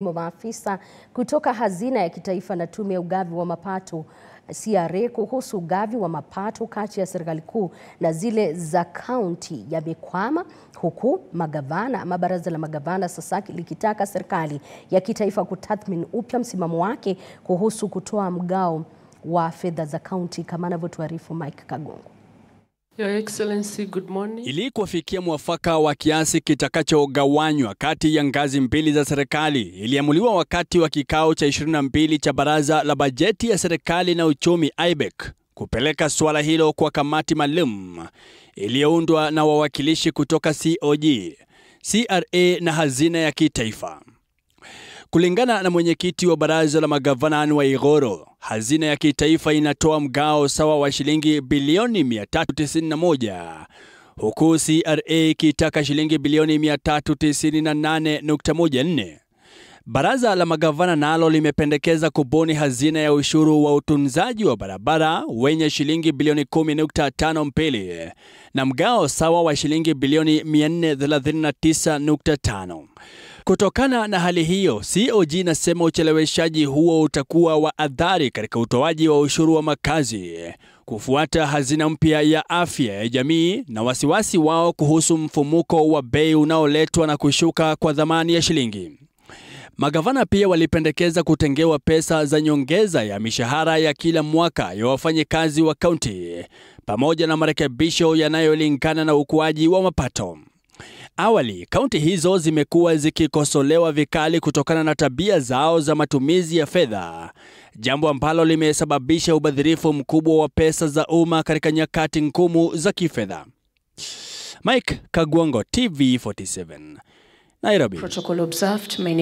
Maafisa kutoka Hazina ya Kitaifa na Tume ya Ugavi wa Mapato CRA kuhusu ugavi wa mapato kati ya serikali kuu na zile za kaunti yamekwama, huku magavana ama baraza la magavana sasa likitaka serikali ya kitaifa kutathmini upya msimamo wake kuhusu kutoa mgao wa fedha za kaunti, kama anavyotuarifu Mike Kagongo. Your Excellency, good morning. Ili kuafikia mwafaka wa kiasi kitakachogawanywa kati ya ngazi mbili za serikali iliamuliwa wakati wa kikao cha 22 cha Baraza la Bajeti ya Serikali na Uchumi IBEC kupeleka suala hilo kwa kamati maalum iliyoundwa na wawakilishi kutoka COG, CRA na hazina ya kitaifa. Kulingana na mwenyekiti wa baraza la magavana wa Igoro, hazina ya kitaifa inatoa mgao sawa wa shilingi bilioni 391 huku CRA ikitaka shilingi bilioni 398.14. Baraza la magavana nalo limependekeza kubuni hazina ya ushuru wa utunzaji wa barabara wenye shilingi bilioni 10.52 na mgao sawa wa shilingi bilioni 439.5. Kutokana na hali hiyo, COG nasema ucheleweshaji huo utakuwa wa adhari katika utoaji wa ushuru wa makazi kufuata hazina mpya ya afya ya jamii na wasiwasi wao kuhusu mfumuko wa bei unaoletwa na kushuka kwa dhamani ya shilingi. Magavana pia walipendekeza kutengewa pesa za nyongeza ya mishahara ya kila mwaka ya wafanyikazi wa kaunti pamoja na marekebisho yanayolingana na ukuaji wa mapato. Awali kaunti hizo zimekuwa zikikosolewa vikali kutokana na tabia zao za matumizi ya fedha, jambo ambalo limesababisha ubadhirifu mkubwa wa pesa za umma katika nyakati ngumu za kifedha. Mike kagwongo TV47, Nairobi. Protocol observed.